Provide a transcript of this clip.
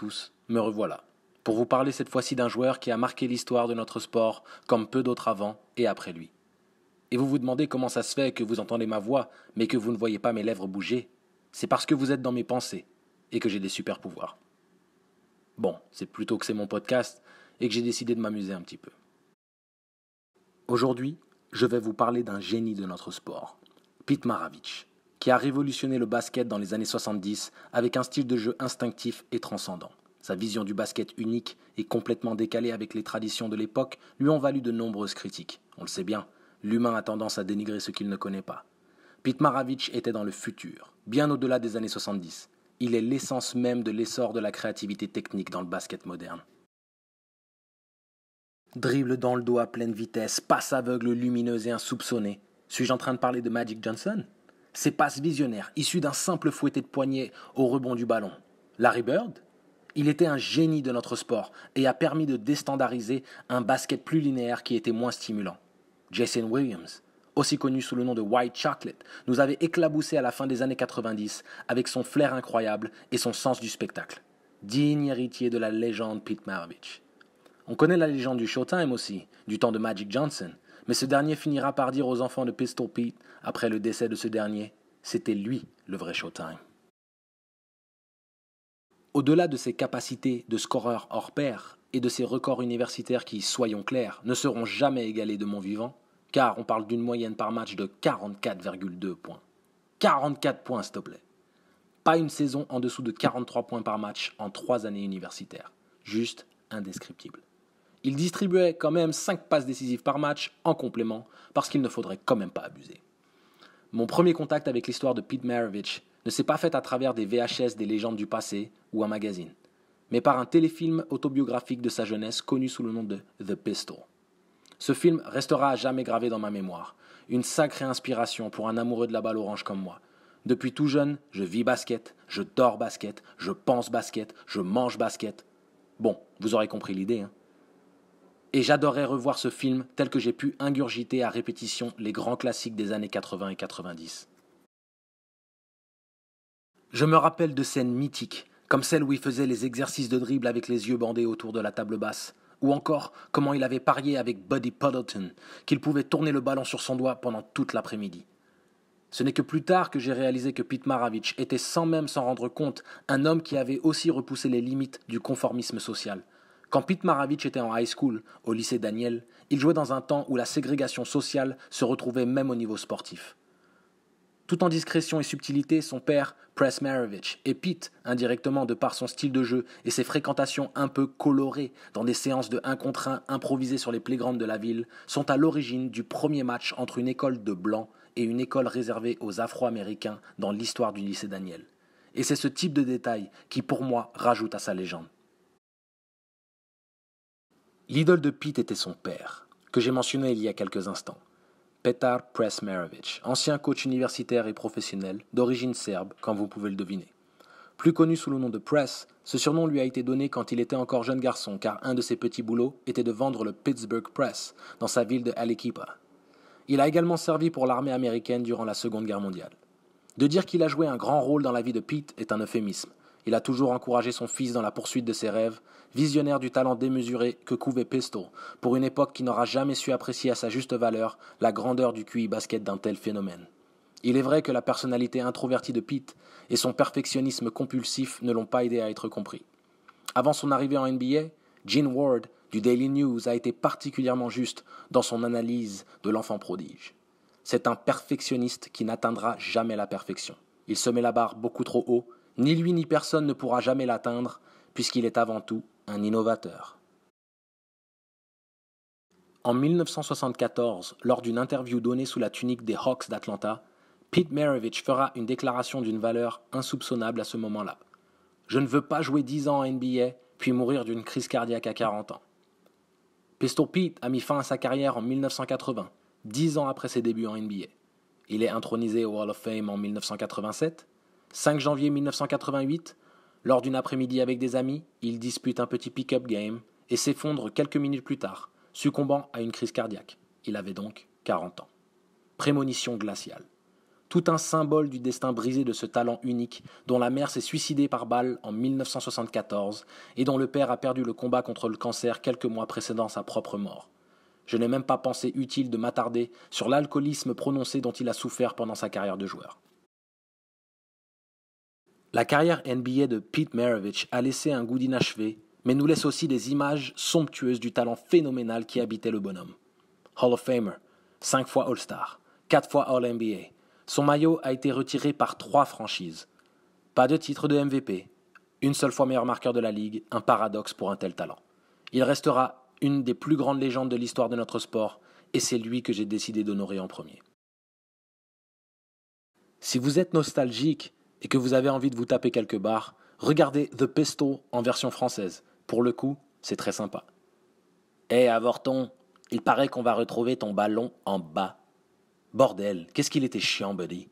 tous, me revoilà. Pour vous parler cette fois-ci d'un joueur qui a marqué l'histoire de notre sport comme peu d'autres avant et après lui. Et vous vous demandez comment ça se fait que vous entendez ma voix mais que vous ne voyez pas mes lèvres bouger C'est parce que vous êtes dans mes pensées et que j'ai des super pouvoirs. Bon, c'est plutôt que c'est mon podcast et que j'ai décidé de m'amuser un petit peu. Aujourd'hui, je vais vous parler d'un génie de notre sport, Pete Maravich qui a révolutionné le basket dans les années 70 avec un style de jeu instinctif et transcendant. Sa vision du basket unique et complètement décalée avec les traditions de l'époque lui ont valu de nombreuses critiques. On le sait bien, l'humain a tendance à dénigrer ce qu'il ne connaît pas. Pete Maravich était dans le futur, bien au-delà des années 70. Il est l'essence même de l'essor de la créativité technique dans le basket moderne. Dribble dans le dos à pleine vitesse, passe aveugle lumineuse et insoupçonnée. Suis-je en train de parler de Magic Johnson ses passes visionnaires, issues d'un simple fouetté de poignet au rebond du ballon. Larry Bird, il était un génie de notre sport et a permis de déstandardiser un basket plus linéaire qui était moins stimulant. Jason Williams, aussi connu sous le nom de White Chocolate, nous avait éclaboussé à la fin des années 90 avec son flair incroyable et son sens du spectacle. Digne héritier de la légende Pete Maravich. On connaît la légende du Showtime aussi, du temps de Magic Johnson, mais ce dernier finira par dire aux enfants de Pistol Pete, après le décès de ce dernier, c'était lui le vrai Showtime. Au-delà de ses capacités de scoreur hors pair et de ses records universitaires qui, soyons clairs, ne seront jamais égalés de mon vivant, car on parle d'une moyenne par match de 44,2 points. 44 points, s'il te plaît. Pas une saison en dessous de 43 points par match en trois années universitaires. Juste indescriptible. Il distribuait quand même 5 passes décisives par match en complément, parce qu'il ne faudrait quand même pas abuser. Mon premier contact avec l'histoire de Pete Maravich ne s'est pas fait à travers des VHS des légendes du passé ou un magazine, mais par un téléfilm autobiographique de sa jeunesse connu sous le nom de The Pistol. Ce film restera à jamais gravé dans ma mémoire, une sacrée inspiration pour un amoureux de la balle orange comme moi. Depuis tout jeune, je vis basket, je dors basket, je pense basket, je mange basket. Bon, vous aurez compris l'idée, hein. Et j'adorais revoir ce film tel que j'ai pu ingurgiter à répétition les grands classiques des années 80 et 90. Je me rappelle de scènes mythiques, comme celle où il faisait les exercices de dribble avec les yeux bandés autour de la table basse, ou encore comment il avait parié avec Buddy Puddleton qu'il pouvait tourner le ballon sur son doigt pendant toute l'après-midi. Ce n'est que plus tard que j'ai réalisé que Pete Maravich était sans même s'en rendre compte un homme qui avait aussi repoussé les limites du conformisme social. Quand Pete Maravich était en high school, au lycée Daniel, il jouait dans un temps où la ségrégation sociale se retrouvait même au niveau sportif. Tout en discrétion et subtilité, son père, Press Maravich, et Pete, indirectement de par son style de jeu et ses fréquentations un peu colorées dans des séances de 1 contre 1 improvisées sur les playgrounds de la ville, sont à l'origine du premier match entre une école de blancs et une école réservée aux Afro-Américains dans l'histoire du lycée Daniel. Et c'est ce type de détail qui, pour moi, rajoute à sa légende. L'idole de Pete était son père, que j'ai mentionné il y a quelques instants. Petar Presmerovic, ancien coach universitaire et professionnel d'origine serbe, comme vous pouvez le deviner. Plus connu sous le nom de Press, ce surnom lui a été donné quand il était encore jeune garçon car un de ses petits boulots était de vendre le Pittsburgh Press dans sa ville de alequipa. Il a également servi pour l'armée américaine durant la Seconde Guerre mondiale. De dire qu'il a joué un grand rôle dans la vie de Pete est un euphémisme, il a toujours encouragé son fils dans la poursuite de ses rêves, visionnaire du talent démesuré que couvait Pesto, pour une époque qui n'aura jamais su apprécier à sa juste valeur la grandeur du QI basket d'un tel phénomène. Il est vrai que la personnalité introvertie de Pete et son perfectionnisme compulsif ne l'ont pas aidé à être compris. Avant son arrivée en NBA, Gene Ward du Daily News a été particulièrement juste dans son analyse de l'enfant prodige. C'est un perfectionniste qui n'atteindra jamais la perfection. Il se met la barre beaucoup trop haut ni lui ni personne ne pourra jamais l'atteindre, puisqu'il est avant tout un innovateur. En 1974, lors d'une interview donnée sous la tunique des Hawks d'Atlanta, Pete Maravich fera une déclaration d'une valeur insoupçonnable à ce moment-là. Je ne veux pas jouer 10 ans en NBA, puis mourir d'une crise cardiaque à 40 ans. Pistol Pete a mis fin à sa carrière en 1980, 10 ans après ses débuts en NBA. Il est intronisé au Hall of Fame en 1987 5 janvier 1988, lors d'une après-midi avec des amis, il dispute un petit pick-up game et s'effondre quelques minutes plus tard, succombant à une crise cardiaque. Il avait donc 40 ans. Prémonition glaciale. Tout un symbole du destin brisé de ce talent unique dont la mère s'est suicidée par balle en 1974 et dont le père a perdu le combat contre le cancer quelques mois précédant sa propre mort. Je n'ai même pas pensé utile de m'attarder sur l'alcoolisme prononcé dont il a souffert pendant sa carrière de joueur. La carrière NBA de Pete Maravich a laissé un goût d'inachevé, mais nous laisse aussi des images somptueuses du talent phénoménal qui habitait le bonhomme. Hall of Famer, 5 fois All-Star, 4 fois All-NBA. Son maillot a été retiré par trois franchises. Pas de titre de MVP, une seule fois meilleur marqueur de la ligue, un paradoxe pour un tel talent. Il restera une des plus grandes légendes de l'histoire de notre sport, et c'est lui que j'ai décidé d'honorer en premier. Si vous êtes nostalgique et que vous avez envie de vous taper quelques barres, regardez The Pesto en version française. Pour le coup, c'est très sympa. Hé, eh, hey, Avorton, il paraît qu'on va retrouver ton ballon en bas. Bordel, qu'est-ce qu'il était chiant, buddy.